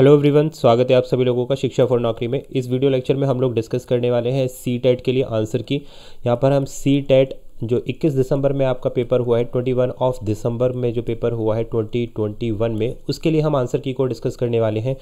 hello everyone स्वागत है आप सभी लोगों का शिक्षा फॉर नौकरी में इस वीडियो लेक्चर में हम लोग डिस्कस करने वाले हैं सी टेट e के लिए आंसर की यहाँ पर हम सी टेट जो 21 दिसंबर में आपका पेपर हुआ है 21 ऑफ दिसंबर में जो पेपर हुआ है 2021 में उसके लिए हम आंसर की को डिस्कस करने वाले हैं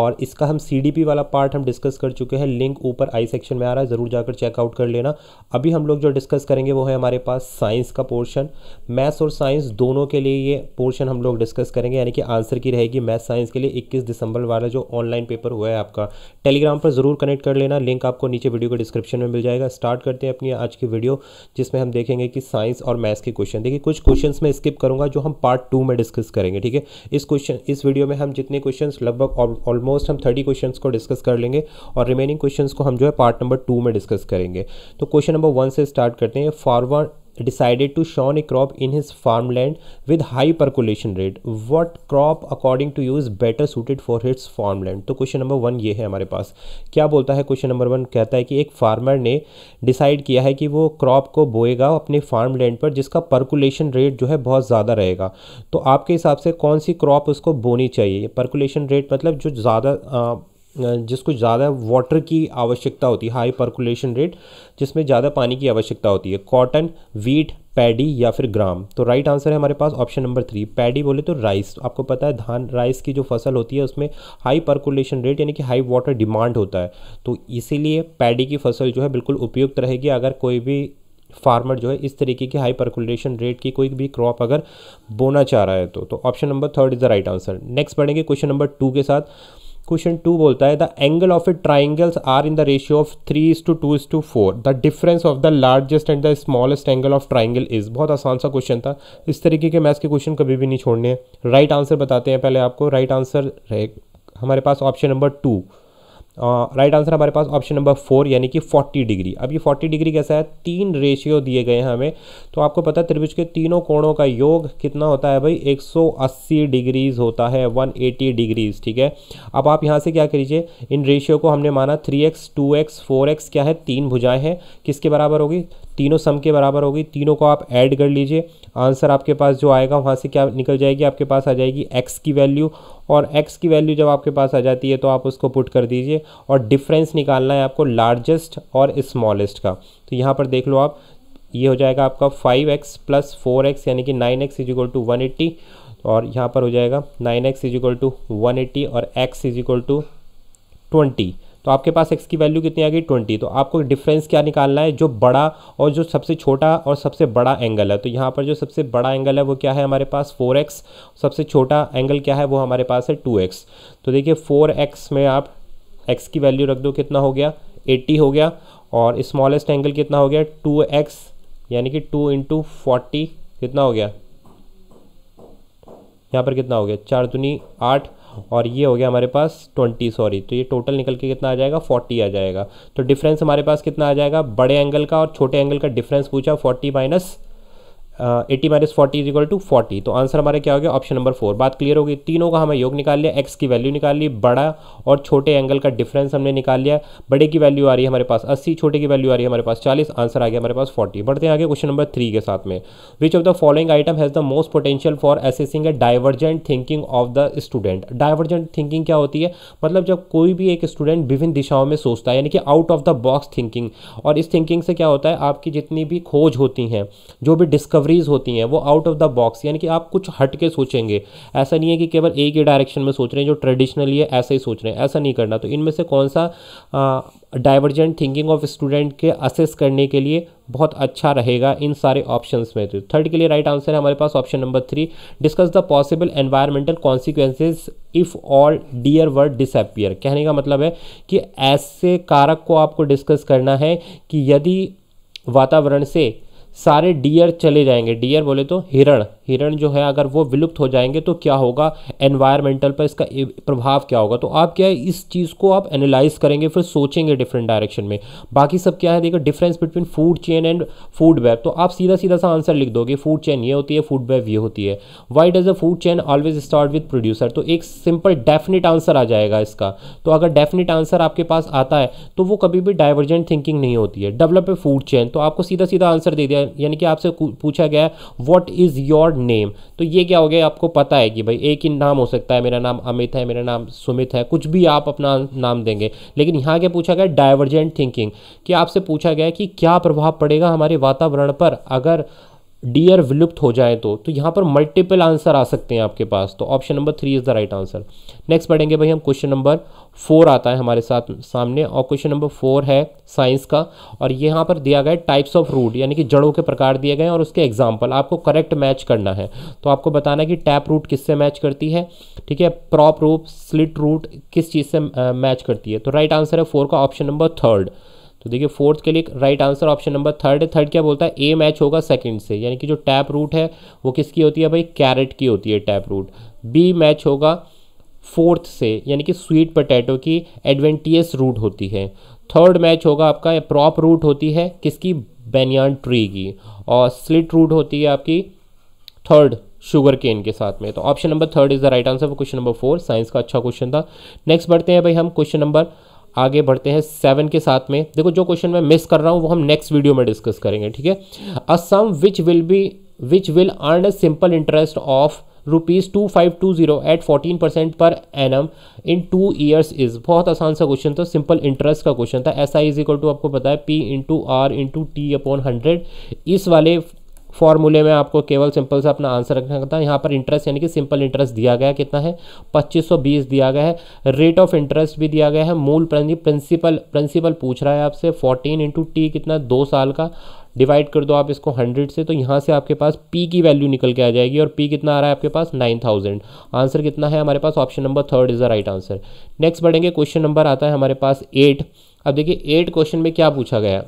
और इसका हम सी वाला पार्ट हम डिस्कस कर चुके हैं लिंक ऊपर आई सेक्शन में आ रहा है ज़रूर जाकर चेकआउट कर लेना अभी हम लोग जो डिस्कस करेंगे वो है हमारे पास साइंस का पोर्शन मैथ्स और साइंस दोनों के लिए ये पोर्शन हम लोग डिस्कस करेंगे यानी कि आंसर की रहेगी मैथ साइंस के लिए इक्कीस दिसंबर वाला जो ऑनलाइन पेपर हुआ है आपका टेलीग्राम पर ज़रूर कनेक्ट कर लेना लिंक आपको नीचे वीडियो के डिस्क्रिप्शन में मिल जाएगा स्टार्ट करते हैं अपनी आज की वीडियो जिसमें हम देखेंगे कि साइंस और मैथ्स के क्वेश्चन देखिए कुछ क्वेश्चंस में स्किप करूंगा जो हम पार्ट टू में डिस्कस करेंगे ठीक है इस क्वेश्चन इस वीडियो में हम जितने क्वेश्चन लगभग ऑलमोस्ट हम थर्टी क्वेश्चन को डिस्कस कर लेंगे और रिमेनिंग क्वेश्चन को हम जो है पार्ट नंबर टू में डिस्कस करेंगे तो क्वेश्चन नंबर वन से स्टार्ट करते हैं forward decided to sown a crop in his farmland with high percolation rate what crop according to you is better suited for his farmland तो question number one ये है हमारे पास क्या बोलता है क्वेश्चन नंबर वन कहता है कि एक फार्मर ने डिसाइड किया है कि वो क्रॉप को बोएगा अपने फार्म लैंड पर जिसका परकुलेशन रेट जो है बहुत ज़्यादा रहेगा तो आपके हिसाब से कौन सी क्रॉप उसको बोनी चाहिए परकुलेशन रेट मतलब जो ज़्यादा जिसको ज़्यादा वाटर की आवश्यकता होती है हाई परकुलेशन रेट जिसमें ज़्यादा पानी की आवश्यकता होती है कॉटन वीट पैडी या फिर ग्राम तो राइट आंसर है हमारे पास ऑप्शन नंबर थ्री पैडी बोले तो राइस आपको पता है धान राइस की जो फसल होती है उसमें हाई परकुलेशन रेट यानी कि हाई वाटर डिमांड होता है तो इसीलिए पैडी की फसल जो है बिल्कुल उपयुक्त रहेगी अगर कोई भी फार्मर जो है इस तरीके की हाई परकुलेशन रेट की कोई भी क्रॉप अगर बोना चाह रहा है तो option number third is the right answer next बढ़ेंगे क्वेश्चन नंबर टू के साथ क्वेश्चन टू बोलता है the angle of a triangles are in the ratio of three is to two is to four the difference of the largest and the smallest angle of triangle is बहुत आसान सा question था इस तरीके के maths के question कभी भी नहीं छोड़ने हैं राइट right आंसर बताते हैं पहले आपको राइट right आंसर रहे हमारे पास option number two right answer हमारे पास ऑप्शन नंबर फोर यानी कि फोर्टी डिग्री अब ये फोर्टी डिग्री कैसा है तीन रेशियो दिए गए हैं हमें तो आपको पता है त्रिभुज के तीनों कोणों का योग कितना होता है भाई एक सौ अस्सी डिग्रीज होता है वन एटी डिग्रीज ठीक है अब आप यहाँ से क्या करीजिए इन रेशियो को हमने माना three x two x four x क्या है तीन भुजाएँ हैं किसके बराबर होगी तीनों सम के बराबर होगी तीनों को आप ऐड कर लीजिए आंसर आपके पास जो आएगा वहाँ से क्या निकल जाएगी आपके पास आ जाएगी एक्स की वैल्यू और एक्स की वैल्यू जब आपके पास आ जाती है तो आप उसको पुट कर दीजिए और डिफरेंस निकालना है आपको लार्जेस्ट और स्मॉलेस्ट का तो यहाँ पर देख लो आप ये हो जाएगा आपका five x plus four x यानी कि nine x is equal to one eighty और यहाँ पर हो जाएगा nine x is equal to one eighty और x is equal to twenty तो आपके पास एक्स की वैल्यू कितनी आ गई ट्वेंटी तो आपको डिफरेंस क्या निकालना है जो बड़ा और जो सबसे छोटा और सबसे बड़ा एंगल है तो यहाँ पर जो सबसे बड़ा एंगल है वो क्या है हमारे पास फोर एक्स सबसे छोटा एंगल क्या है वो हमारे पास है टू एक्स तो देखिए फोर एक्स में आप एक्स की वैल्यू रख दो कितना हो गया एट्टी हो गया और स्मॉलेस्ट एंगल कितना हो गया टू एक्स यानी कि टू इंटू फोर्टी कितना हो गया यहाँ पर कितना हो गया चार दुनी आठ और ये हो गया हमारे पास ट्वेंटी सॉरी तो ये टोटल निकल के कितना आ जाएगा फोर्टी आ जाएगा तो डिफरेंस हमारे पास कितना आ जाएगा बड़े एंगल का और छोटे एंगल का डिफरेंस पूछा forty minus eighty minus forty is equal to forty तो आंसर हमारे क्या हो गया ऑप्शन नंबर फोर बात क्लियर होगी तीनों का हमें योग निकाल लिया एक्स की वैल्यू निकाल ली बड़ा और छोटे एंगल का डिफरेंस हमने निकाल लिया बड़े की वैल्यू आ रही है हमारे पास अस्सी छोटे की वैल्यू आ रही है हमारे पास चालीस आंसर आ गया हमारे पास फोर्टी बढ़ते हैं आगे क्वेश्चन नंबर थ्री के साथ में which of the following item has the most potential for assessing a divergent thinking of the student divergent thinking क्या होती है मतलब जब कोई भी एक स्टूडेंट विभिन्न दिशाओं में सोचता है यानी कि out of the box thinking और इस थिंकिंग से क्या होता है आपकी जितनी भी खोज होती हैं जो भी डिस्कवर डिस्कवरीज होती हैं वो आउट ऑफ द बॉक्स यानी कि आप कुछ हट के सोचेंगे ऐसा नहीं है कि केवल एक ही डायरेक्शन में सोच रहे हैं जो ट्रेडिशनली है ऐसे ही सोच रहे हैं ऐसा नहीं करना तो इनमें से कौन सा डाइवर्जेंट थिंकिंग ऑफ स्टूडेंट के असेस करने के लिए बहुत अच्छा रहेगा इन सारे ऑप्शंस में तो थर्ड के लिए राइट right आंसर है हमारे पास option number three discuss the possible environmental consequences if all dear word disappear कहने का मतलब है कि ऐसे कारक को आपको डिस्कस करना है कि यदि वातावरण से सारे डियर चले जाएंगे डियर बोले तो हिरण हिरण जो है अगर वो विलुप्त हो जाएंगे तो क्या होगा एनवायरमेंटल पर इसका प्रभाव क्या होगा तो आप क्या है इस चीज़ को आप एनालाइज करेंगे फिर सोचेंगे डिफरेंट डायरेक्शन में बाकी सब क्या है देखो difference between food chain and food web तो आप सीधा सीधा सा आंसर लिख दोगे फूड चेन ये होती है फूड वेब ये होती है why does a food chain always start with producer तो एक सिंपल डेफिनेट आंसर आ जाएगा इसका तो अगर डेफिनेट आंसर आपके पास आता है तो वो कभी भी डाइवर्जेंट थिंकिंग नहीं होती है डेवलप ए फूड चेन तो आपको सीधा सीधा आंसर दे दिया यानी कि आपसे पूछा गया वॉट इज़ योर और नेम तो ये क्या हो गया आपको पता है कि भाई एक ही नाम हो सकता है मेरा नाम अमित है मेरा नाम सुमित है कुछ भी आप अपना नाम देंगे लेकिन यहाँ क्या पूछा गया डाइवर्जेंट थिंकिंग कि आपसे पूछा गया कि क्या प्रभाव पड़ेगा हमारे वातावरण पर अगर डियर विलुप्त हो जाए तो तो यहाँ पर मल्टीपल आंसर आ सकते हैं आपके पास तो option number three is the right answer next पढ़ेंगे भाई हम क्वेश्चन नंबर फोर आता है हमारे साथ सामने और क्वेश्चन नंबर फोर है साइंस का और यहाँ पर दिया गया टाइप्स ऑफ रूट यानी कि जड़ों के प्रकार दिए गए और उसके एग्जाम्पल आपको करेक्ट मैच करना है तो आपको बताना कि टैप रूट किससे मैच करती है ठीक है प्रॉप रूप स्लिट रूट किस चीज़ से मैच करती है तो राइट आंसर है फोर का ऑप्शन नंबर थर्ड तो देखिए फोर्थ के लिए right answer option number third है थर्ड क्या बोलता है ए मैच होगा सेकंड से यानी कि जो टैप रूट है वो किसकी होती है भाई कैरेट की होती है टैप रूट बी मैच होगा फोर्थ से यानी कि स्वीट पटैटो की एडवेंटियस रूट होती है थर्ड मैच होगा आपका प्रॉप रूट होती है किसकी बेनियान ट्री की और स्लिट रूट होती है आपकी थर्ड शुगर केन के साथ में तो option number third is the right answer for question number four science का अच्छा क्वेश्चन था नेक्स्ट बढ़ते हैं भाई हम क्वेश्चन नंबर आगे बढ़ते हैं सेवन के साथ में देखो जो क्वेश्चन मैं मिस कर रहा हूँ वो हम नेक्स्ट वीडियो में डिस्कस करेंगे ठीक है a sum which will be which will earn a simple interest of rupees two five two zero at fourteen percent per annum in two years is बहुत आसान सा क्वेश्चन था simple interest का question था S I is equal to आपको पता है P into R into T upon hundred इस वाले फॉर्मूले में आपको केवल सिंपल से अपना आंसर रखना है यहाँ पर इंटरेस्ट यानी कि सिंपल इंटरेस्ट दिया गया कितना है 2520 दिया गया है रेट ऑफ इंटरेस्ट भी दिया गया है मूल प्रिंसिपल प्रिंसिपल पूछ रहा है आपसे 14 इंटू टी कितना दो साल का डिवाइड कर दो आप इसको हंड्रेड से तो यहाँ से आपके पास पी की वैल्यू निकल के आ जाएगी और पी कितना आ रहा है आपके पास नाइन थाउजेंड आंसर कितना है हमारे पास option number third is the right answer next बढ़ेंगे क्वेश्चन नंबर आता है हमारे पास एट अब देखिए एट क्वेश्चन में क्या पूछा गया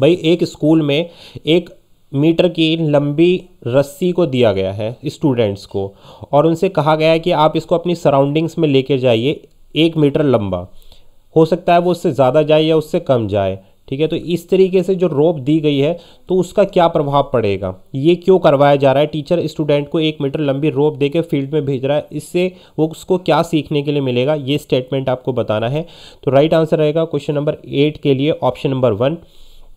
भाई एक स्कूल में एक मीटर की लंबी रस्सी को दिया गया है स्टूडेंट्स को और उनसे कहा गया है कि आप इसको अपनी सराउंडिंग्स में लेके जाइए एक मीटर लंबा हो सकता है वो उससे ज़्यादा जाए या उससे कम जाए ठीक है तो इस तरीके से जो रोप दी गई है तो उसका क्या प्रभाव पड़ेगा ये क्यों करवाया जा रहा है टीचर स्टूडेंट को एक मीटर लंबी रोप दे के फील्ड में भेज रहा है इससे वो उसको क्या सीखने के लिए मिलेगा ये स्टेटमेंट आपको बताना है तो राइट आंसर रहेगा क्वेश्चन नंबर एट के लिए ऑप्शन नंबर वन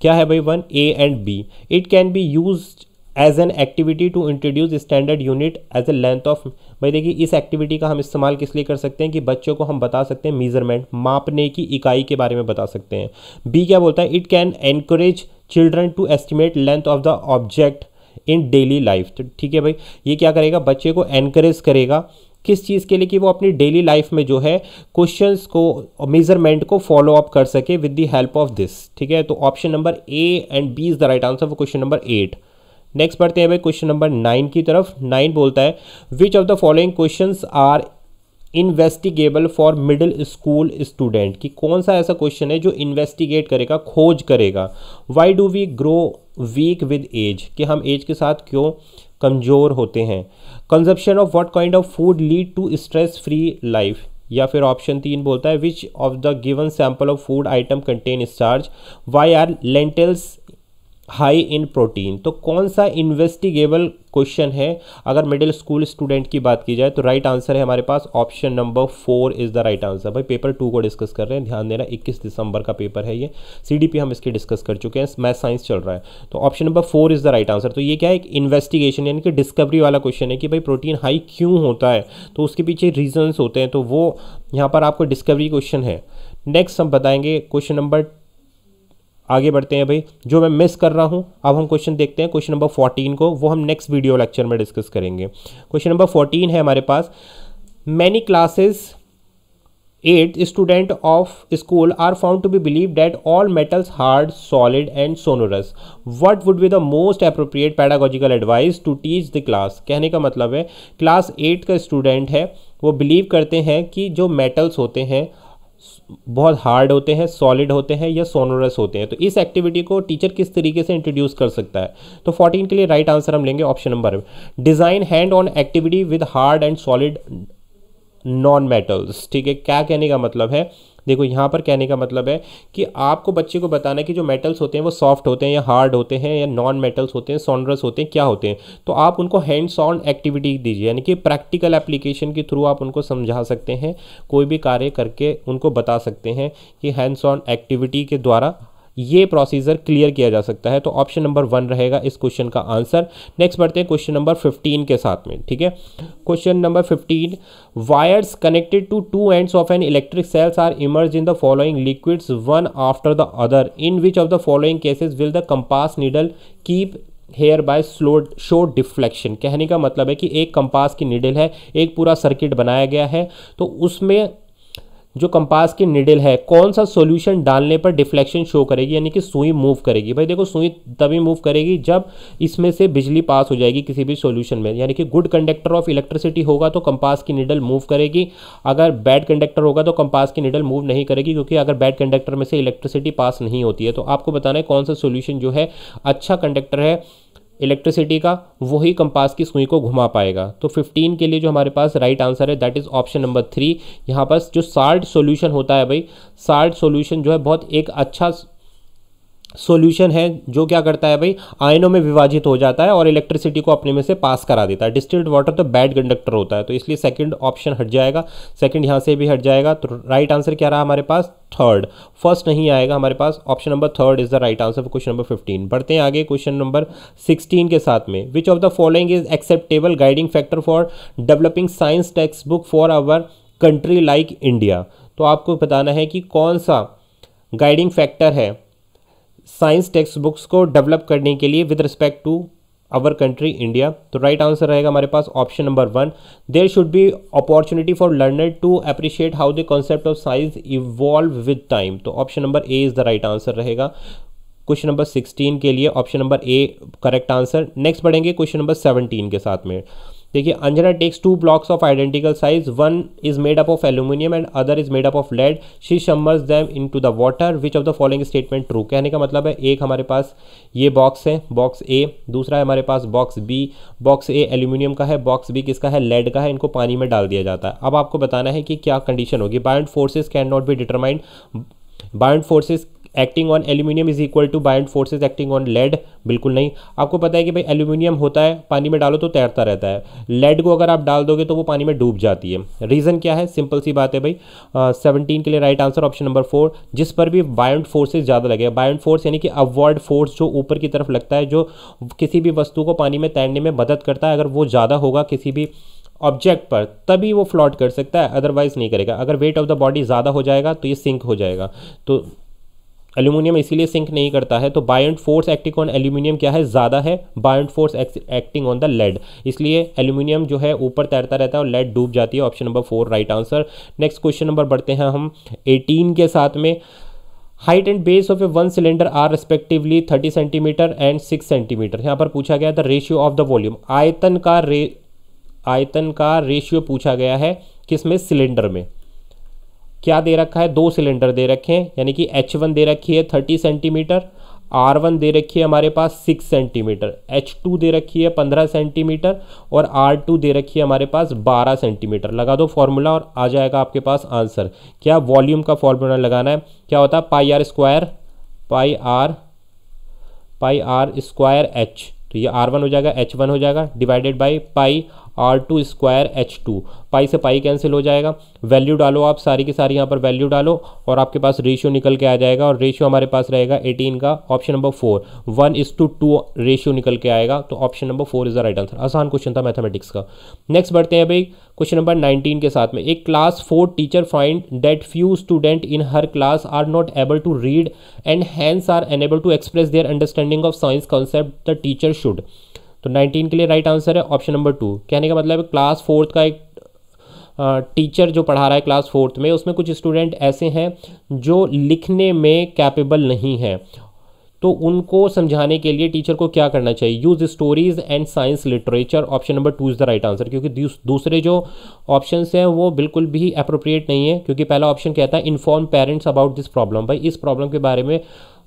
क्या है भाई one A and B it can be use as an activity to introduce standard unit as a length of भाई देखिए इस एक्टिविटी का हम इस्तेमाल किस लिए कर सकते हैं कि बच्चों को हम बता सकते हैं मेजरमेंट मापने की इकाई के बारे में बता सकते हैं बी क्या बोलता है it can encourage children to estimate length of the object in daily life तो ठीक है भाई ये क्या करेगा बच्चे को एनकरेज करेगा किस चीज़ के लिए कि वो अपनी डेली लाइफ में जो है क्वेश्चंस को मेजरमेंट को फॉलो अप कर सके with the help of this ठीक है तो option number A and B is the right answer for question number eight next पढ़ते हैं भाई क्वेश्चन नंबर नाइन की तरफ नाइन बोलता है which of the following question are investigable for middle school student कि कौन सा ऐसा क्वेश्चन है जो इन्वेस्टिगेट करेगा खोज करेगा why do we grow weak with age कि हम एज के साथ क्यों कमज़ोर होते हैं consumption of what kind of food lead to stress free life या फिर ऑप्शन तीन बोलता है which of the given sample of food item contain starch why are lentils high in protein तो कौन सा इन्वेस्टिगेबल क्वेश्चन है अगर मिडिल स्कूल स्टूडेंट की बात की जाए तो राइट right आंसर है हमारे पास option number four is the right answer भाई पेपर टू को डिस्कस कर रहे हैं ध्यान देना 21 दिसंबर का पेपर है ये सीडीपी हम इसके डिस्कस कर चुके हैं मैथ साइंस चल रहा है तो option number four is the right answer तो ये क्या है एक इन्वेस्टिगेशन यानी कि डिस्कवरी वाला क्वेश्चन है कि भाई प्रोटीन हाई क्यों होता है तो उसके पीछे रीजन्स होते हैं तो वो यहाँ पर आपको डिस्कवरी क्वेश्चन है नेक्स्ट हम बताएंगे क्वेश्चन नंबर आगे बढ़ते हैं भाई जो मैं मिस कर रहा हूँ अब हम क्वेश्चन देखते हैं क्वेश्चन नंबर फोर्टीन को वो हम नेक्स्ट वीडियो लेक्चर में डिस्कस करेंगे क्वेश्चन नंबर फोर्टीन है हमारे पास many classes eight student of school are found to be believe that all metals hard solid and sonorous what would be the most appropriate pedagogical advice to teach the class कहने का मतलब है class eight का student है वो believe करते हैं कि जो मेटल्स होते हैं बहुत हार्ड होते हैं सॉलिड होते हैं या सोनोरस होते हैं तो इस एक्टिविटी को टीचर किस तरीके से इंट्रोड्यूस कर सकता है तो फोर्टीन के लिए राइट आंसर हम लेंगे option number design hand on activity with hard and solid non metals ठीक है क्या कहने का मतलब है देखो यहाँ पर कहने का मतलब है कि आपको बच्चे को बताना है कि जो मेटल्स होते हैं वो सॉफ्ट होते हैं या हार्ड होते हैं या नॉन मेटल्स होते हैं सॉन्ड्रस होते हैं क्या होते हैं तो आप उनको हैंड्स ऑन एक्टिविटी दीजिए यानी कि प्रैक्टिकल एप्लीकेशन के थ्रू आप उनको समझा सकते हैं कोई भी कार्य करके उनको बता सकते हैं कि हैंड्स ऑन एक्टिविटी के द्वारा ये प्रोसीजर क्लियर किया जा सकता है तो ऑप्शन नंबर वन रहेगा इस क्वेश्चन का आंसर नेक्स्ट बढ़ते हैं क्वेश्चन नंबर फिफ्टीन के साथ में ठीक है question number fifteen wires connected to two ends of an electric cells are emerge in the following liquids one after the other in which of the following cases will the compass needle keep hair by slow show deflection कहने का मतलब है कि एक compass की needle है एक पूरा सर्किट बनाया गया है तो उसमें जो कंपास की निडल है कौन सा सॉल्यूशन डालने पर डिफ्लेक्शन शो करेगी यानी कि सुई मूव करेगी भाई देखो सुई तभी मूव करेगी जब इसमें से बिजली पास हो जाएगी किसी भी सॉल्यूशन में यानी कि गुड कंडक्टर ऑफ इलेक्ट्रिसिटी होगा तो कंपास की निडल मूव करेगी अगर बैड कंडक्टर होगा तो कंपास की निडल मूव नहीं करेगी क्योंकि अगर बैड कंडक्टर में से इलेक्ट्रिसिटी पास नहीं होती है तो आपको बताना है कौन सा सोल्यूशन जो है अच्छा कंडक्टर है इलेक्ट्रिसिटी का वही कंपास की सुई को घुमा पाएगा तो 15 के लिए जो हमारे पास राइट आंसर है that is option number three यहाँ पर जो साल्ट सॉल्यूशन होता है भाई साल्ट सॉल्यूशन जो है बहुत एक अच्छा सॉल्यूशन है जो क्या करता है भाई आयनों में विभाजित हो जाता है और इलेक्ट्रिसिटी को अपने में से पास करा देता है डिस्टिल्ड वाटर तो बैड कंडक्टर होता है तो इसलिए सेकंड ऑप्शन हट जाएगा सेकंड यहाँ से भी हट जाएगा तो राइट आंसर क्या रहा हमारे पास थर्ड फर्स्ट नहीं आएगा हमारे पास option number third is the right answer for question number fifteen बढ़ते हैं आगे क्वेश्चन नंबर सिक्सटीन के साथ में which of the following is acceptable guiding factor for developing science text book for our country like India तो आपको बताना है कि कौन सा गाइडिंग फैक्टर है साइंस टेक्स्ट बुक्स को डेवलप करने के लिए with respect to our country India तो राइट आंसर रहेगा हमारे पास option number one there should be opportunity for learner to appreciate how the concept of science evolve with time तो option number A is the right answer रहेगा question number sixteen के लिए option number A correct answer next बढ़ेंगे question number seventeen के साथ में देखिए Anjana takes two blocks of identical size one is made up of aluminium and other is made up of lead she submerges them into the water which of the following statement true कहने का मतलब है एक हमारे पास ये box है box ए दूसरा है हमारे पास box B box A aluminium का है बॉक्स बी किसका है लेड का है इनको पानी में डाल दिया जाता है अब आपको बताना है कि क्या कंडीशन होगी buoyant forces can not be determined buoyant forces acting on aluminium is equal to buoyant forces acting on lead बिल्कुल नहीं आपको पता है कि भाई एल्यूमिनियम होता है पानी में डालो तो तैरता रहता है लेड को अगर आप डाल दोगे तो वो पानी में डूब जाती है रीज़न क्या है सिंपल सी बात है भाई सेवनटीन के लिए right answer option number four जिस पर भी बायंट फोर्सेज ज़्यादा लगे बायंट फोर्स यानी कि अवॉर्ड फोर्स जो ऊपर की तरफ लगता है जो किसी भी वस्तु को पानी में तैरने में मदद करता है अगर वो ज़्यादा होगा किसी भी ऑब्जेक्ट पर तभी वो फ्लॉट कर सकता है अदरवाइज़ नहीं करेगा अगर वेट ऑफ द बॉडी ज़्यादा हो जाएगा तो ये सिंक हो जाएगा तो एल्यूमिनियम इसीलिए सिंक नहीं करता है तो buoyant force acting on aluminium क्या है ज़्यादा है buoyant force acting on the lead इसलिए एल्यूमिनियम जो है ऊपर तैरता रहता है और लेड डूब जाती है option number four right answer next question number बढ़ते हैं हम एटीन के साथ में height and base of a one cylinder are respectively thirty centimetre and six centimetre यहाँ पर पूछा गया the ratio of the volume आयतन का रे आयतन का रेशियो पूछा गया है किसमें सिलेंडर में क्या दे रखा है दो सिलेंडर दे रखे हैं यानी कि एच वन दे रखी है थर्टी सेंटीमीटर आर वन दे रखी है हमारे पास सिक्स सेंटीमीटर एच टू दे रखी है पंद्रह सेंटीमीटर और आर टू दे रखी है हमारे पास बारह सेंटीमीटर लगा दो फॉर्मूला और आ जाएगा आपके पास आंसर क्या वॉल्यूम का फॉर्मूला लगाना है क्या होता है pi R square pi R pi R square H तो ये आर वन हो जाएगा एच वन हो जाएगा divided by pi R two square H two pi से पाई कैंसिल हो जाएगा वैल्यू डालो आप सारी की सारी यहाँ पर वैल्यू डालो और आपके पास रेशियो निकल के आ जाएगा और रेशियो हमारे पास रहेगा एटीन का option number four one is to two ratio निकल के आएगा तो option number four is the right answer आसान क्वेश्चन था मैथमेटिक्स का नेक्स्ट बढ़ते हैं भाई क्वेश्चन नंबर नाइनटीन के साथ में एक class four teacher find that few student in her class are not able to read and hence are unable to express their understanding of science concept the teacher should तो nineteen के लिए right answer है option number two कहने का मतलब class fourth का एक teacher जो पढ़ा रहा है क्लास फोर्थ में उसमें कुछ स्टूडेंट ऐसे हैं जो लिखने में कैपेबल नहीं हैं तो उनको समझाने के लिए टीचर को क्या करना चाहिए use stories and science literature option number two is the right answer क्योंकि दूसरे जो ऑप्शन हैं वो बिल्कुल भी अप्रोप्रिएट नहीं है क्योंकि पहला ऑप्शन कहता है inform parents about this problem भाई इस प्रॉब्लम के बारे में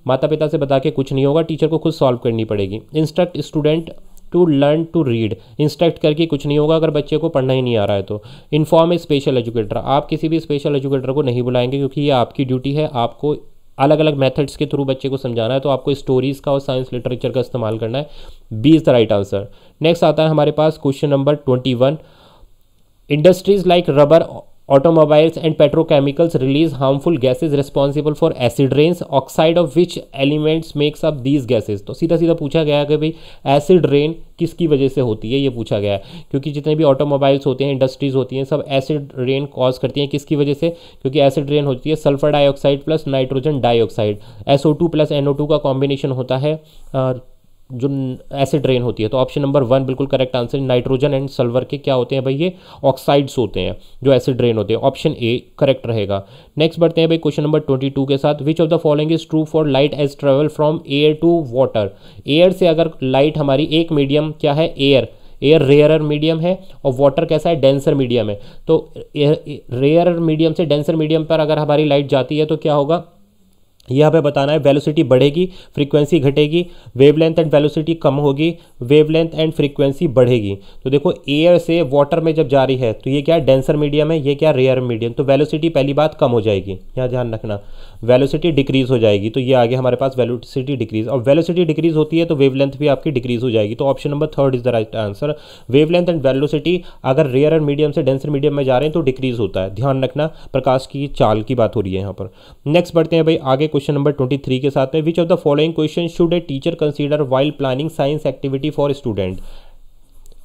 माता पिता से बता के कुछ नहीं होगा टीचर को खुद सॉल्व करनी पड़ेगी instruct student to learn to read instruct करके कुछ नहीं होगा अगर बच्चे को पढ़ना ही नहीं आ रहा है तो इन्फॉर्म ए स्पेशल एजुकेटर आप किसी भी स्पेशल एजुकेटर को नहीं बुलाएंगे क्योंकि ये आपकी ड्यूटी है आपको अलग अलग मेथड्स के थ्रू बच्चे को समझाना है तो आपको स्टोरीज़ का और साइंस लिटरेचर का इस्तेमाल करना है B is the right answer next आता है हमारे पास question number twenty one industries like rubber automobiles and petrochemicals release harmful gases responsible for acid rains oxide of which elements makes up these gases तो सीधा सीधा पूछा गया कि भाई एसिड रेन किसकी वजह से होती है ये पूछा गया है क्योंकि जितने भी ऑटोमोबाइल्स होते हैं इंडस्ट्रीज़ होती हैं सब एसिड रेन कॉज करती हैं किसकी वजह से क्योंकि एसिड रेन होती है sulphur dioxide plus nitrogen dioxide SO two plus NO two का कॉम्बिनेशन होता है जो एसिड ड्रेन होती है तो ऑप्शन नंबर वन बिल्कुल correct answer nitrogen and sulphur के क्या होते हैं भाई ये ऑक्साइड्स होते हैं जो एसिड ड्रेन होते हैं ऑप्शन ए करेक्ट रहेगा नेक्स्ट बढ़ते हैं भाई क्वेश्चन नंबर ट्वेंटी टू के साथ which of the following is true for light as travel from air to water air से अगर लाइट हमारी एक मीडियम क्या है एयर एयर रेयरर मीडियम है और वाटर कैसा है डेंसर मीडियम है तो रेयरर मीडियम से डेंसर मीडियम पर अगर हमारी लाइट जाती है तो क्या होगा यह हमें बताना है वेलोसिटी बढ़ेगी फ्रीक्वेंसी घटेगी वेवलेंथ एंड वेलोसिटी कम होगी वेवलेंथ एंड फ्रीक्वेंसी बढ़ेगी तो देखो एयर से वाटर में जब जा रही है तो ये क्या डेंसर मीडियम है ये क्या रेयर मीडियम तो वेलोसिटी पहली बात कम हो जाएगी यहाँ ध्यान रखना वेलोसिटी डिक्रीज़ हो जाएगी तो ये आगे हमारे पास वेलोसिटी डिक्रीज़ और वेलोसिटी डिक्रीज़ होती है तो वेव भी आपकी डिक्रीज़ हो जाएगी तो option number third is the right answer wave and velocity अगर रेयर एंड मीडियम से डेंसर मीडियम में जा रहे हैं तो डिक्रीज़ होता है ध्यान रखना प्रकाश की चाल की बात हो रही है यहाँ पर नेक्स्ट बढ़ते हैं भाई आगे क्वेश्चन नंबर ट्वेंटी थ्री के साथ में which of the following question should a teacher consider while planning science activity for student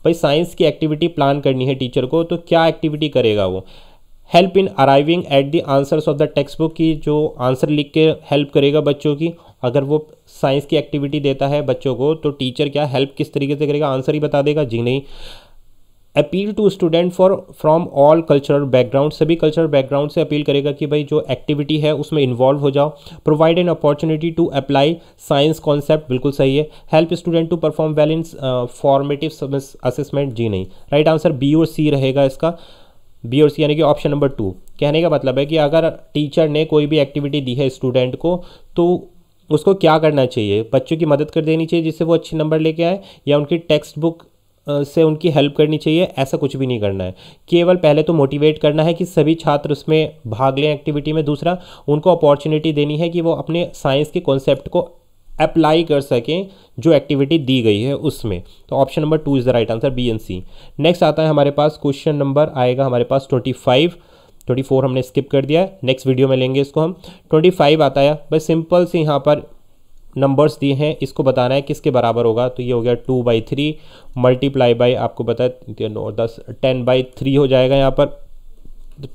भाई साइंस की एक्टिविटी प्लान करनी है टीचर को तो क्या एक्टिविटी करेगा वो help in arriving at the answers of the text book की जो आंसर लिख के हेल्प करेगा बच्चों की अगर वो साइंस की एक्टिविटी देता है बच्चों को तो टीचर क्या हेल्प किस तरीके से करेगा आंसर ही बता देगा जी नहीं appeal to student for from all cultural background सभी कल्चरल बैकग्राउंड से अपील करेगा कि भाई जो एक्टिविटी है उसमें इन्वॉल्व हो जाओ provide an opportunity to apply science concept बिल्कुल सही है help student to perform well in formative assessment जी नहीं राइट आंसर बी और सी रहेगा इसका बी और सी यानी कि ऑप्शन नंबर टू कहने का मतलब है कि अगर टीचर ने कोई भी एक्टिविटी दी है स्टूडेंट को तो उसको क्या करना चाहिए बच्चों की मदद कर देनी चाहिए जिससे वो अच्छे नंबर लेके आए या उनकी टेक्स्ट बुक से उनकी हेल्प करनी चाहिए ऐसा कुछ भी नहीं करना है केवल पहले तो मोटिवेट करना है कि सभी छात्र उसमें भाग लें एक्टिविटी में दूसरा उनको अपॉर्चुनिटी देनी है कि वो अपने साइंस के कॉन्सेप्ट को अप्लाई कर सकें जो एक्टिविटी दी गई है उसमें तो option number two is the right answer B and C next आता है हमारे पास क्वेश्चन नंबर आएगा हमारे पास ट्वेंटी फाइव ट्वेंटी फोर हमने स्किप कर दिया है नेक्स्ट वीडियो में लेंगे इसको हम ट्वेंटी फाइव आता है बस सिंपल से यहाँ पर नंबर्स दिए हैं इसको बताना है किसके बराबर होगा तो ये हो गया two by three multiply by आपको बताया नौ दस टेन बाई थ्री हो जाएगा यहाँ पर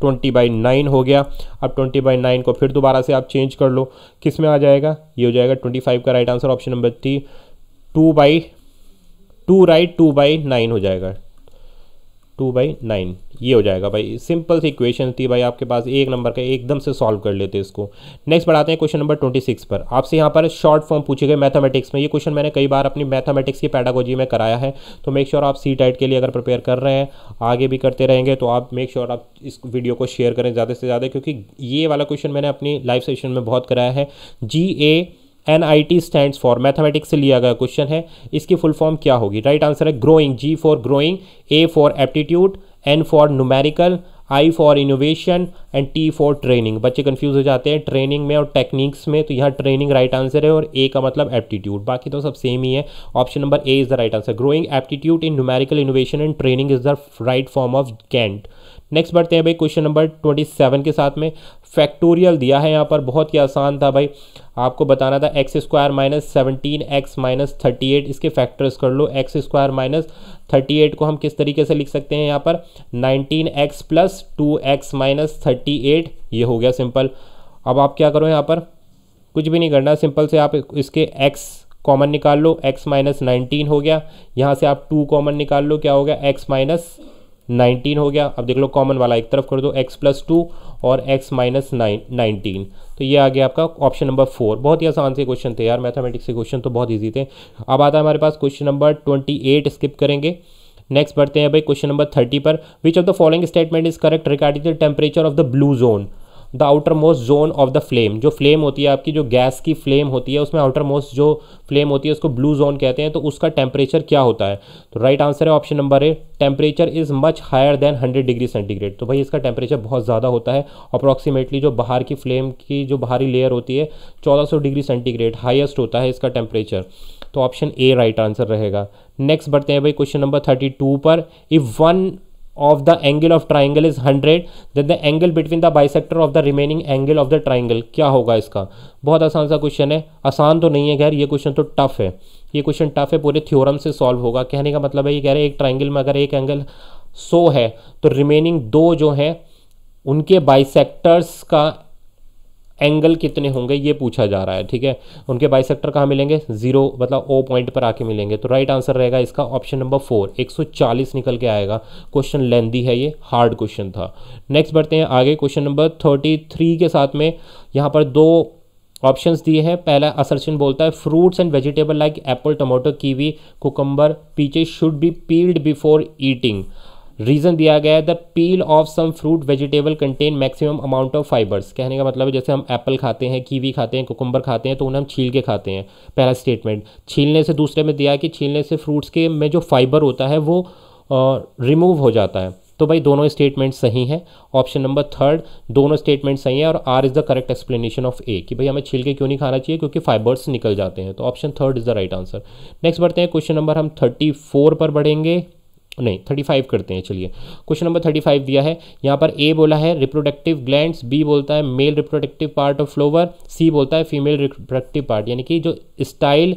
ट्वेंटी बाई नाइन हो गया अब ट्वेंटी बाई नाइन को फिर दोबारा से आप चेंज कर लो किस में आ जाएगा ये हो जाएगा ट्वेंटी फाइव का right answer option number three two by two right two by nine हो जाएगा टू बाई नाइन ये हो जाएगा भाई सिंपल सी इक्वेशन थी भाई आपके पास एक नंबर का एकदम से सॉल्व कर लेते इसको नेक्स्ट बढ़ाते हैं क्वेश्चन नंबर ट्वेंटी सिक्स पर आपसे यहाँ पर शॉर्ट फॉर्म पूछे गए मैथमेटिक्स में ये क्वेश्चन मैंने कई बार अपनी मैथमेटिक्स की पैडागोजी में कराया है तो मेक श्योर sure आप सी टाइट के लिए अगर प्रिपेयर कर रहे हैं आगे भी करते रहेंगे तो आप मेक श्योर sure आप इस वीडियो को शेयर करें ज़्यादा से ज़्यादा क्योंकि ये वाला क्वेश्चन मैंने अपनी लाइव सेशन में बहुत कराया है जी A N I T stand for mathematics से लिया गया क्वेश्चन है इसकी फुल फॉर्म क्या होगी राइट आंसर है growing G for growing A for aptitude N for numerical I for innovation and T for training बच्चे कन्फ्यूज हो जाते हैं ट्रेनिंग में और टेक्निक्स में तो यहाँ ट्रेनिंग राइट आंसर है और ए का मतलब एप्टीट्यूड बाकी तो सब सेम ही है option number A is the right answer growing aptitude in numerical innovation and training is the right form of कैंट नेक्स्ट बढ़ते हैं भाई क्वेश्चन नंबर ट्वेंटी सेवन के साथ में फैक्टोरियल दिया है यहाँ पर बहुत ही आसान था भाई आपको बताना था x square minus seventeen x minus thirty eight इसके फैक्टर्स कर लो x square minus thirty eight को हम किस तरीके से लिख सकते हैं यहाँ पर nineteen x plus two x minus thirty eight ये हो गया सिंपल अब आप क्या करो यहाँ पर कुछ भी नहीं करना सिंपल से आप इसके एक्स कॉमन निकाल लो एक्स माइनस नाइनटीन हो गया यहाँ से आप टू कॉमन निकाल लो क्या हो गया एक्स माइनस नाइनटीन हो गया अब देख लो कॉमन वाला एक तरफ कर दो एक्स प्लस टू और एक्स माइनस नाइन नाइनटीन तो ये आ गया आपका ऑप्शन नंबर फोर बहुत ही आसान से क्वेश्चन थे यार मैथमेटिक्स के क्वेश्चन तो बहुत ईजी थे अब आता है हमारे पास question number twenty eight skip करेंगे नेक्स्ट बढ़ते हैं भाई क्वेश्चन नंबर थर्टी पर which of the following statement is correct regarding the temperature of the blue zone the outer most zone of the flame जो फ्लेम होती है आपकी जो गैस की फ्लेम होती है उसमें आउटर मोस्ट जो फ्लेम होती है उसको ब्लू जोन कहते हैं तो उसका टेम्परेचर क्या होता है तो राइट आंसर है option number A temperature is much higher than hundred degree centigrade तो भाई इसका टेम्परेचर बहुत ज़्यादा होता है अप्रॉक्सीमेटली जो बाहर की फ्लेम की जो बाहरी लेयर होती है चौदह सौ डिग्री सेंटीग्रेड हाइस्ट होता है इसका टेम्परेचर तो ऑप्शन ए राइट आंसर रहेगा नेक्स्ट बढ़ते हैं भाई क्वेश्चन नंबर थर्टी टू पर if one of the angle of triangle is 100 then the angle between the bisector of the remaining angle of the triangle क्या होगा इसका बहुत आसान सा क्वेश्चन है आसान तो नहीं है खैर ये क्वेश्चन तो टफ है ये क्वेश्चन टफ है पूरे थ्योरम से सॉल्व होगा कहने का मतलब है ये कह रहे हैं एक ट्राइंगल में अगर एक एंगल सो है तो रिमेनिंग दो जो है उनके बाइसेक्टर्स का एंगल कितने होंगे ये पूछा जा रहा है ठीक है उनके बाई सेक्टर कहाँ मिलेंगे जीरो मतलब ओ पॉइंट पर आके मिलेंगे तो राइट आंसर रहेगा इसका ऑप्शन नंबर फोर 140 निकल के आएगा क्वेश्चन लेंदी है ये हार्ड क्वेश्चन था नेक्स्ट बढ़ते हैं आगे क्वेश्चन नंबर थर्टी थ्री के साथ में यहाँ पर दो ऑप्शंस दिए हैं पहला असरचिन बोलता है fruits and vegetable like apple tomato kiwi cucumber peach should be peeled before eating reason दिया गया है the peel of some fruit vegetable contain maximum amount of fibres कहने का मतलब है जैसे हम एप्पल खाते हैं कीवी खाते हैं कुकुम्बर खाते हैं तो उन्हें हम छील के खाते हैं पहला स्टेटमेंट छीलने से दूसरे में दिया कि छीलने से फ्रूट्स के में जो फाइबर होता है वो रिमूव हो जाता है तो भाई दोनों स्टेटमेंट सही हैं ऑप्शन नंबर थर्ड दोनों स्टेटमेंट सही हैं और R is the correct explanation of A कि भाई हमें छिलके क्यों नहीं खाना चाहिए क्योंकि फाइबर्स निकल जाते हैं तो option third is the right answer next बढ़ते हैं क्वेश्चन नंबर हम थर्टी फोर पर बढ़ेंगे नहीं थर्टी फाइव करते हैं चलिए क्वेश्चन नंबर थर्टी फाइव दिया है यहाँ पर ए बोला है रिप्रोडक्टिव ग्लैंड्स बी बोलता है male reproductive part of flower C बोलता है फीमेल रिप्रोडक्टिव पार्ट यानी कि जो स्टाइल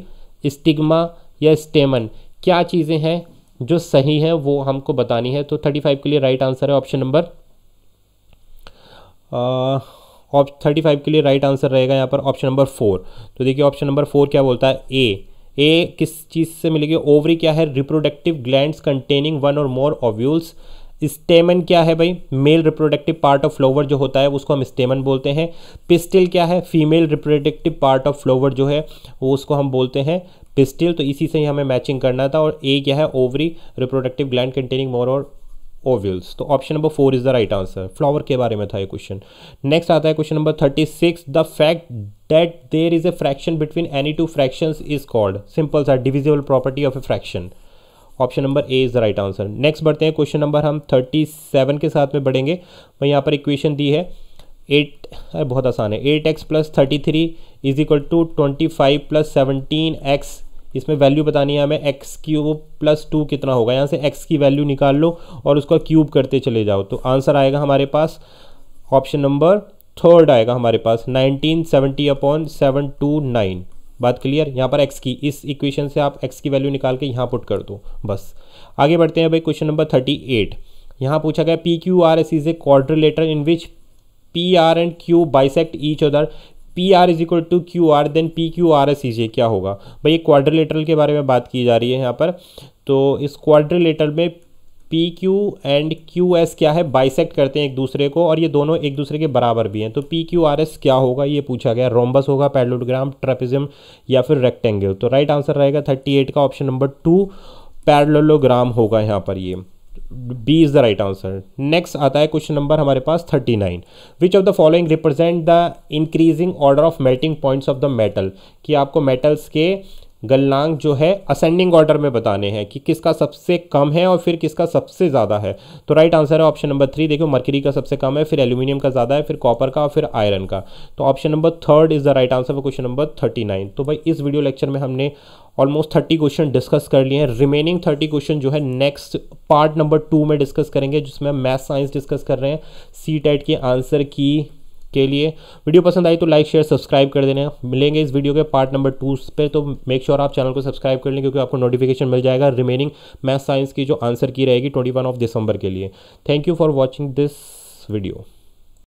स्टिग्मा या स्टेमन क्या चीज़ें हैं जो सही है वो हमको बतानी है तो थर्टी फाइव के लिए राइट आंसर है ऑप्शन नंबर थर्टी फाइव के लिए राइट आंसर रहेगा यहाँ पर ऑप्शन नंबर फोर तो देखिए ऑप्शन नंबर फोर क्या बोलता है ए ए किस चीज़ से मिलेगी ओवरी क्या है रिप्रोडक्टिव ग्लैंड्स कंटेनिंग वन और मोर ऑव्यूल्स स्टेमन क्या है भाई male reproductive part of flower जो होता है उसको हम स्टेमन बोलते हैं पिस्टिल क्या है female reproductive part of flower जो है वो उसको हम बोलते हैं पिस्टिल तो इसी से ही हमें मैचिंग करना था और ए क्या है ovary reproductive gland containing more और ओव्यूल्स तो option number four is the right answer flower के बारे में था ये क्वेश्चन नेक्स्ट आता है question number thirty six the fact that there is a fraction between any two fraction is called simple सा divisible property of a fraction option number A is the right answer next बढ़ते हैं question number हम thirty seven के साथ में बढ़ेंगे वहीं यहाँ पर इक्वेशन दी है एट बहुत आसान है eight x plus thirty three is equal to twenty five plus seventeen x इसमें वैल्यू बतानी है हमें एक्स क्यूब प्लस टू कितना होगा यहाँ से एक्स की वैल्यू निकाल लो और उसका क्यूब करते चले जाओ तो आंसर आएगा हमारे पास ऑप्शन नंबर थर्ड आएगा हमारे पास nineteen seventy upon seven two nine बात क्लियर यहाँ पर एक्स की इस इक्वेशन से आप एक्स की वैल्यू निकाल के यहाँ पुट कर दो बस आगे बढ़ते हैं भाई क्वेश्चन नंबर थर्टी एट यहाँ पूछा गया P Q R S is a quadrilateral in which P R and Q bisect each other P R is equal to Q R then P Q R S is क्या होगा भाई quadrilateral के बारे में बात की जा रही है यहाँ पर तो इस क्वाड्रिलेटरल में P Q and Q S क्या है बाइसेक्ट करते हैं एक दूसरे को और ये दोनों एक दूसरे के बराबर भी हैं तो पी क्यू आर एस क्या होगा ये पूछा गया रोम्बस होगा पैरलोग्राम ट्रेपिज्म या फिर रेक्टेंगल तो राइट आंसर रहेगा थर्टी एट का ऑप्शन नंबर टू पैरलोग्राम होगा यहाँ पर ये B is the right answer next आता है क्वेश्चन नंबर हमारे पास thirty nine which of the following represent the increasing order of melting points of the metal कि आपको मेटल्स के गलनांक जो है असेंडिंग ऑर्डर में बताने हैं कि किसका सबसे कम है और फिर किसका सबसे ज़्यादा है तो राइट आंसर है ऑप्शन नंबर थ्री देखो मरकरी का सबसे कम है फिर एल्यूमिनियम का ज़्यादा है फिर कॉपर का और फिर आयरन का तो option number third is the right answer for question number thirty nine तो भाई इस वीडियो लेक्चर में हमने ऑलमोस्ट थर्टी क्वेश्चन डिस्कस कर लिए हैं रिमेनिंग थर्टी क्वेश्चन जो है नेक्स्ट पार्ट नंबर टू में डिस्कस करेंगे जिसमें हम मैथ साइंस डिस्कस कर रहे हैं सी टेट के आंसर की के लिए वीडियो पसंद आई तो लाइक शेयर सब्सक्राइब कर देना मिलेंगे इस वीडियो के पार्ट नंबर टू पे तो मेक श्योर sure आप चैनल को सब्सक्राइब कर लें क्योंकि आपको नोटिफिकेशन मिल जाएगा रिमेनिंग मैथ साइंस की जो आंसर की रहेगी ट्वेंटी वन ऑफ दिसंबर के लिए thank you for watching this video